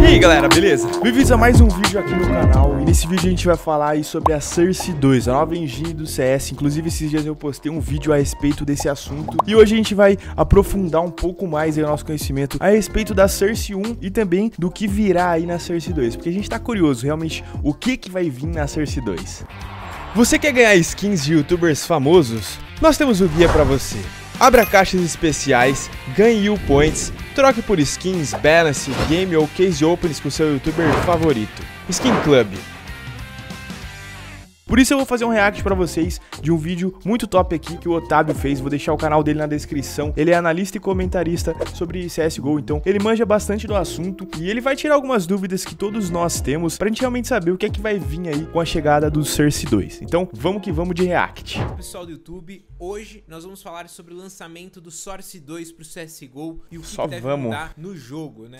E aí galera, beleza? Bem-vindos a mais um vídeo aqui no canal E nesse vídeo a gente vai falar aí sobre a Cersei 2 A nova engine do CS Inclusive esses dias eu postei um vídeo a respeito desse assunto E hoje a gente vai aprofundar um pouco mais o nosso conhecimento A respeito da Cersei 1 E também do que virá aí na Cersei 2 Porque a gente tá curioso realmente o que que vai vir na Cersei 2 Você quer ganhar skins de youtubers famosos? Nós temos o guia pra você Abra caixas especiais, ganhe U Points, troque por skins, balance, game ou case opens com seu youtuber favorito. Skin Club por isso eu vou fazer um react para vocês de um vídeo muito top aqui que o Otávio fez, vou deixar o canal dele na descrição. Ele é analista e comentarista sobre CSGO, então ele manja bastante do assunto e ele vai tirar algumas dúvidas que todos nós temos pra gente realmente saber o que é que vai vir aí com a chegada do Cersei 2. Então vamos que vamos de react. Pessoal do YouTube, hoje nós vamos falar sobre o lançamento do Source 2 pro CSGO e o que, Só que deve vamos. mudar no jogo, né?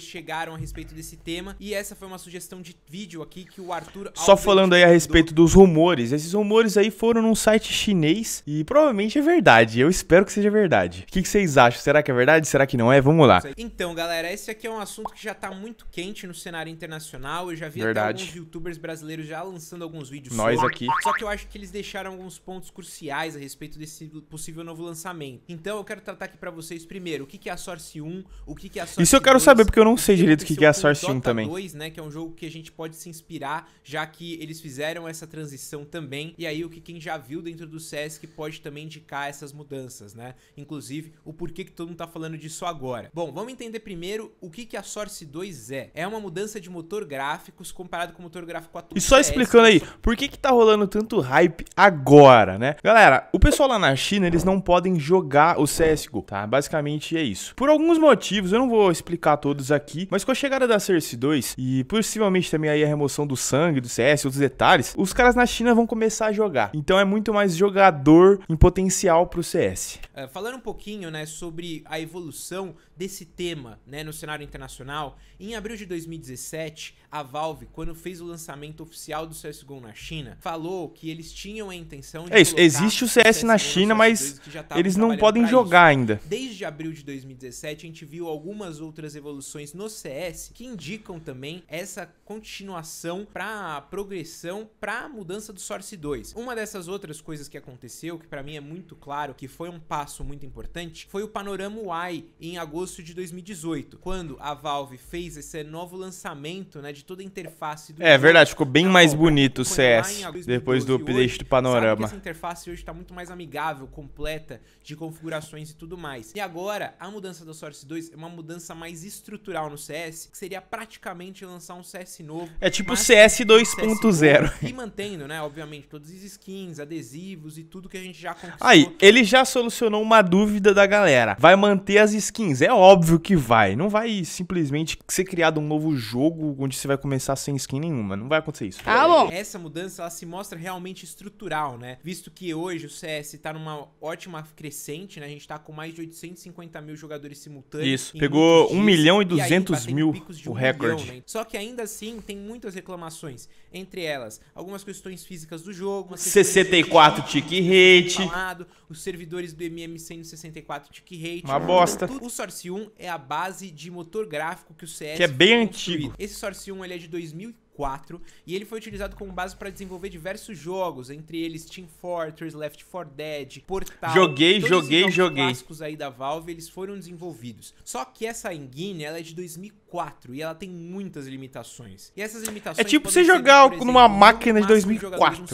Chegaram a respeito desse tema e essa foi uma sugestão de vídeo aqui que o Arthur... Só Alves falando aí a respeito respeito dos rumores. Esses rumores aí foram num site chinês e provavelmente é verdade. Eu espero que seja verdade. O que, que vocês acham? Será que é verdade? Será que não é? Vamos lá. Então, galera, esse aqui é um assunto que já tá muito quente no cenário internacional. Eu já vi verdade. até alguns youtubers brasileiros já lançando alguns vídeos. Nós sobre. aqui. Só que eu acho que eles deixaram alguns pontos cruciais a respeito desse possível novo lançamento. Então, eu quero tratar aqui para vocês primeiro o que, que é a Source 1, o que, que é a Source Isso eu quero 2, saber porque eu não sei direito o que, que é a Source 1 também. 2, né, que é um jogo que a gente pode se inspirar, já que eles fizeram fizeram essa transição também. E aí o que quem já viu dentro do SESC pode também indicar essas mudanças, né? Inclusive o porquê que todo mundo tá falando disso agora. Bom, vamos entender primeiro o que que a Source 2 é. É uma mudança de motor gráficos comparado com o motor gráfico atual. E só é, explicando aí, é por que que tá rolando tanto hype agora, né? Galera, o pessoal lá na China, eles não podem jogar o CSGO, tá? Basicamente é isso. Por alguns motivos, eu não vou explicar todos aqui, mas com a chegada da Source 2 e possivelmente também aí a remoção do sangue do CS, outros detalhes, lugares, os caras na China vão começar a jogar. Então é muito mais jogador em potencial pro CS. É, falando um pouquinho, né, sobre a evolução desse tema, né, no cenário internacional, em abril de 2017, a Valve, quando fez o lançamento oficial do CSGO na China, falou que eles tinham a intenção de É isso, existe o CS, o CS na China, mas eles não podem jogar isso. ainda. Desde abril de 2017, a gente viu algumas outras evoluções no CS que indicam também essa continuação, para progressão, para mudança do Source 2. Uma dessas outras coisas que aconteceu, que para mim é muito claro que foi um passo muito importante, foi o Panorama UI em agosto de 2018, quando a Valve fez esse novo lançamento, né, de toda a interface do É verdade, ficou bem tá mais bonito o CS depois, depois do update do Panorama. essa interface hoje está muito mais amigável, completa de configurações e tudo mais. E agora, a mudança do Source 2 é uma mudança mais estrutural no CS, que seria praticamente lançar um CS CS novo. É tipo CS 2.0. E mantendo, né, obviamente, todos os skins, adesivos e tudo que a gente já conquistou. Aí, ele já solucionou uma dúvida da galera. Vai manter as skins? É óbvio que vai. Não vai simplesmente ser criado um novo jogo onde você vai começar sem skin nenhuma. Não vai acontecer isso. Ah, bom. Essa mudança, ela se mostra realmente estrutural, né? Visto que hoje o CS tá numa ótima crescente, né? A gente tá com mais de 850 mil jogadores simultâneos. Isso. Pegou 1 milhão e 200 e aí, mil o um recorde. né? Só que ainda assim, assim, tem muitas reclamações. Entre elas, algumas questões físicas do jogo. 64 tick rate. Falado, os servidores do MM sendo 64 tick rate. Uma bosta. O Source 1 é a base de motor gráfico que o CS... Que é bem construído. antigo. Esse Source 1 ele é de 2004. 4, e ele foi utilizado como base para desenvolver diversos jogos, entre eles Team Fortress, Left 4 Dead, Portal. Joguei, joguei, joguei. clássicos aí da Valve, eles foram desenvolvidos. Só que essa engine, ela é de 2004 e ela tem muitas limitações. E essas limitações É tipo você jogar exemplo, numa máquina de 2004.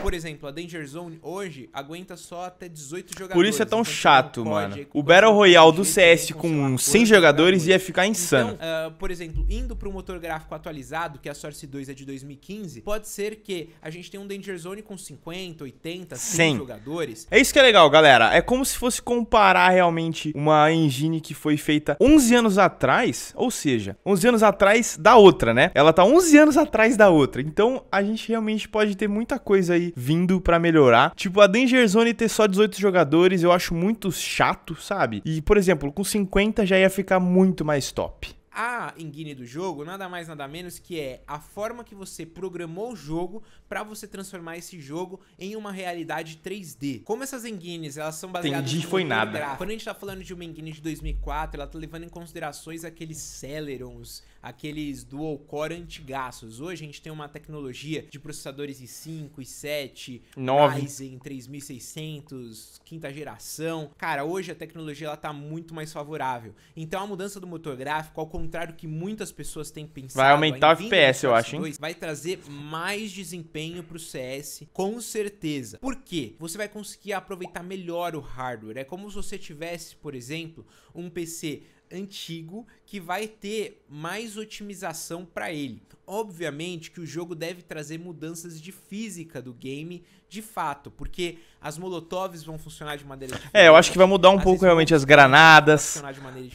por exemplo, a Danger Zone hoje aguenta só até 18 jogadores. Por isso é tão então chato, mano. o Battle Royale do CS com 100 jogadores, jogadores ia ficar insano. Então, uh, por exemplo, indo pro motor gráfico gráfico atualizado, que é a Source 2 é de 2015, pode ser que a gente tenha um Danger Zone com 50, 80, 100 jogadores. É isso que é legal, galera. É como se fosse comparar realmente uma engine que foi feita 11 anos atrás, ou seja, 11 anos atrás da outra, né? Ela tá 11 anos atrás da outra. Então, a gente realmente pode ter muita coisa aí vindo para melhorar. Tipo, a Danger Zone ter só 18 jogadores, eu acho muito chato, sabe? E, por exemplo, com 50 já ia ficar muito mais top a engine do jogo nada mais nada menos que é a forma que você programou o jogo para você transformar esse jogo em uma realidade 3D. Como essas engines, elas são baseadas Entendi, foi nada. Quando a gente tá falando de uma engine de 2004, ela tá levando em considerações aqueles Celerons, aqueles dual core antigaços. Hoje a gente tem uma tecnologia de processadores i5, i7, 9. Ryzen 3600, quinta geração. Cara, hoje a tecnologia ela tá muito mais favorável. Então a mudança do motor gráfico, ao contrário que muitas pessoas têm pensado, vai aumentar o FPS, eu acho, hein? Vai trazer mais desempenho pro CS, com certeza. Por quê? Você vai conseguir aproveitar melhor o hardware. É como se você tivesse, por exemplo, um PC antigo que vai ter mais otimização para ele. Obviamente que o jogo deve trazer mudanças de física do game de fato, porque as molotovs vão funcionar de maneira diferente. É, eu acho que vai mudar um pouco realmente as granadas,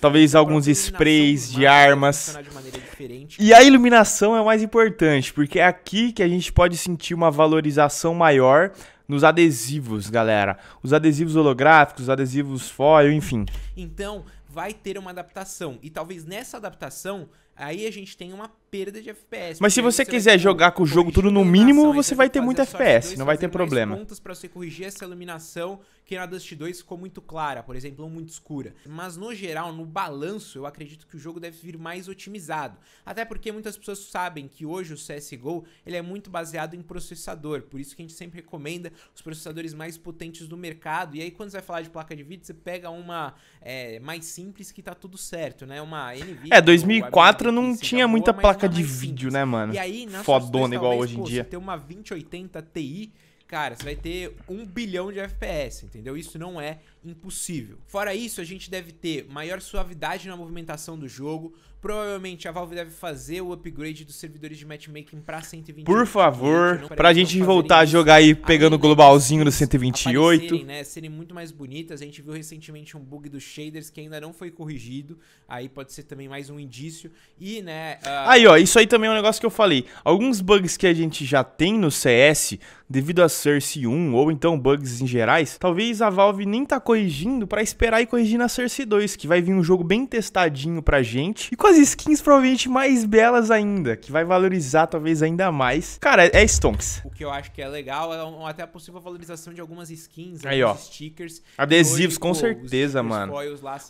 talvez alguns sprays de armas. De e a iluminação é o mais importante, porque é aqui que a gente pode sentir uma valorização maior nos adesivos, galera. Os adesivos holográficos, os adesivos foil, enfim. Então, vai ter uma adaptação. E talvez nessa adaptação aí a gente tenha uma perda de FPS. Mas se você, você quiser jogar com o jogo tudo no mínimo, você vai ter muito então FPS, não vai ter problema. pontos para você corrigir essa iluminação que na Dust 2 ficou muito clara, por exemplo, ou muito escura. Mas no geral, no balanço, eu acredito que o jogo deve vir mais otimizado. Até porque muitas pessoas sabem que hoje o CS:GO, ele é muito baseado em processador, por isso que a gente sempre recomenda os processadores mais potentes do mercado. E aí quando você vai falar de placa de vídeo, você pega uma é, mais simples que tá tudo certo, né? Uma NVIDIA. É, 2004 não tinha muita boa, placa placa de vídeo, simples. né, mano? E aí, na Fodona igual hoje em dia. Você ter uma 2080 Ti, cara, você vai ter um bilhão de FPS, entendeu? Isso não é impossível. Fora isso, a gente deve ter maior suavidade na movimentação do jogo. Provavelmente a Valve deve fazer o upgrade dos servidores de matchmaking pra 128. Por favor, pra gente voltar a jogar aí pegando o globalzinho do 128. Né, serem muito mais bonitas. A gente viu recentemente um bug dos shaders que ainda não foi corrigido. Aí pode ser também mais um indício. E, né. Uh... Aí, ó, isso aí também é um negócio que eu falei. Alguns bugs que a gente já tem no CS, devido a Cersei 1 ou então bugs em gerais, talvez a Valve nem tá corrigindo corrigindo para esperar e corrigir na Cersei 2, que vai vir um jogo bem testadinho pra gente e com as skins provavelmente mais belas ainda, que vai valorizar talvez ainda mais. Cara, é, é Stonks. O que eu acho que é legal é um, até a possível valorização de algumas skins, Aí, ó. stickers. Adesivos, hoje, com pô, certeza, os mano.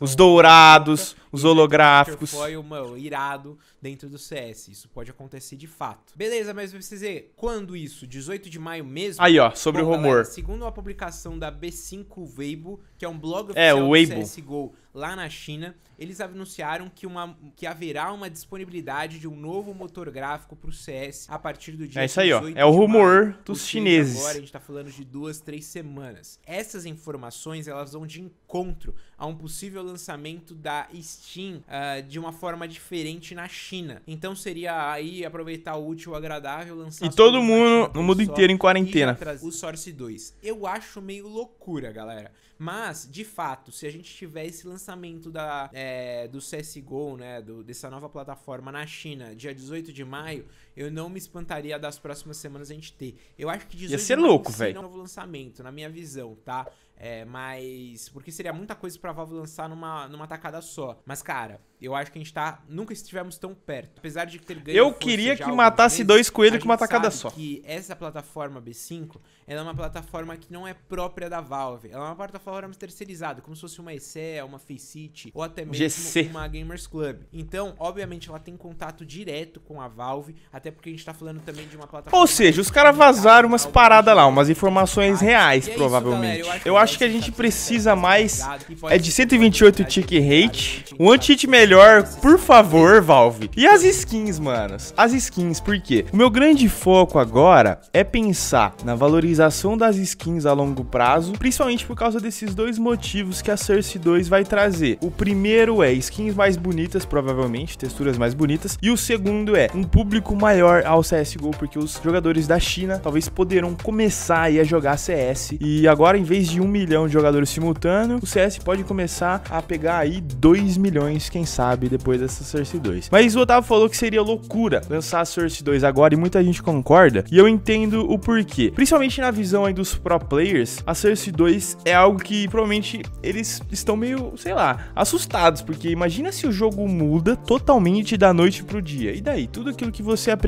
os dourados, os holográficos. o mano, irado dentro do CS. Isso pode acontecer de fato. Beleza, mas vai dizer, quando isso? 18 de maio mesmo? Aí, ó, sobre Bom, o rumor. Galera, segundo a publicação da B5 Weibo, que é um blog é, oficial é, o Weibo. do CSGO lá na China, eles anunciaram que, uma, que haverá uma disponibilidade de um novo motor gráfico para o CS a partir do dia É isso aí, ó. É o rumor maio, dos chineses. Agora a gente está falando de duas, três semanas. Essas informações elas vão de encontro a um possível lançamento da Steam uh, de uma forma diferente na China. Então seria aí aproveitar o útil, o agradável, lançar. E todo mundo, no mundo inteiro, em quarentena. O Source 2. Eu acho meio loucura, galera. Mas, de fato, se a gente tiver esse lançamento lançamento da, é, do CSGO, né? Do, dessa nova plataforma na China, dia 18 de maio, eu não me espantaria das próximas semanas a gente ter. Eu acho que 18 Ia ser louco, velho. um novo lançamento, na minha visão, tá? É, mas. Porque seria muita coisa pra Valve lançar numa, numa tacada só. Mas, cara, eu acho que a gente tá. Nunca estivemos tão perto. Apesar de ter ganho. Eu queria que matasse vez, dois coelhos com uma tacada só. que essa plataforma B5 ela é uma plataforma que não é própria da Valve. Ela é uma plataforma terceirizada, como se fosse uma ESE, uma Faceit ou até mesmo GC. uma Gamers Club. Então, obviamente, ela tem contato direto com a Valve, até até porque a gente tá falando também de uma plataforma. Ou seja, os caras vazaram umas paradas lá, umas informações reais, é provavelmente. eu, acho que a gente precisa mais. É de 128 tick rate. Um anti hit melhor, por favor, Valve. E as skins, manos? As skins, por quê? O meu grande foco agora é pensar na valorização das skins a longo prazo, principalmente por causa desses dois motivos que a Cersei 2 vai trazer. O primeiro é skins mais bonitas, provavelmente, texturas mais bonitas. E o segundo é um público maior maior ao CSGO, porque os jogadores da China talvez poderão começar a jogar CS. E agora, em vez de um milhão de jogadores simultâneo, o CS pode começar a pegar aí 2 milhões, quem sabe, depois dessa Source 2. Mas o Otávio falou que seria loucura lançar a Source 2 agora e muita gente concorda. E eu entendo o porquê. Principalmente na visão aí dos pro players, a Source 2 é algo que provavelmente eles estão meio, sei lá, assustados. Porque imagina se o jogo muda totalmente da noite pro dia. E daí? Tudo aquilo que você aprendeu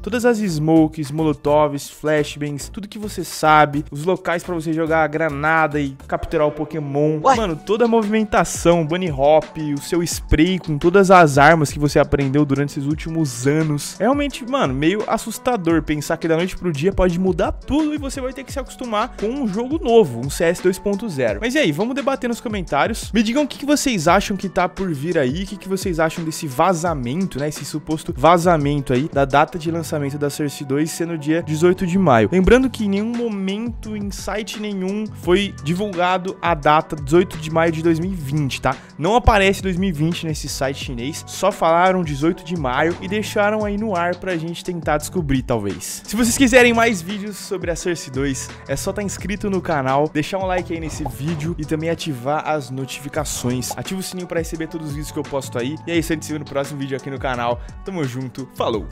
Todas as smokes, molotovs, flashbangs, tudo que você sabe, os locais para você jogar a granada e capturar o Pokémon. What? Mano, toda a movimentação, bunny hop, o seu spray com todas as armas que você aprendeu durante esses últimos anos. É realmente, mano, meio assustador pensar que da noite pro dia pode mudar tudo e você vai ter que se acostumar com um jogo novo, um CS 2.0. Mas e aí, vamos debater nos comentários. Me digam o que, vocês acham que tá por vir aí, o que, que vocês acham desse vazamento, né? Esse suposto vazamento aí da data de lançamento da Cersei 2 ser no dia 18 de maio. Lembrando que em nenhum momento, em site nenhum, foi divulgado a data 18 de maio de 2020, tá? Não aparece 2020 nesse site chinês, só falaram 18 de maio e deixaram aí no ar pra gente tentar descobrir, talvez. Se vocês quiserem mais vídeos sobre a Cersei 2, é só estar tá inscrito no canal, deixar um like aí nesse vídeo e também ativar as notificações. Ativa o sininho pra receber todos os vídeos que eu posto aí. E é isso, a gente se vê no próximo vídeo aqui no canal. Tamo junto, falou!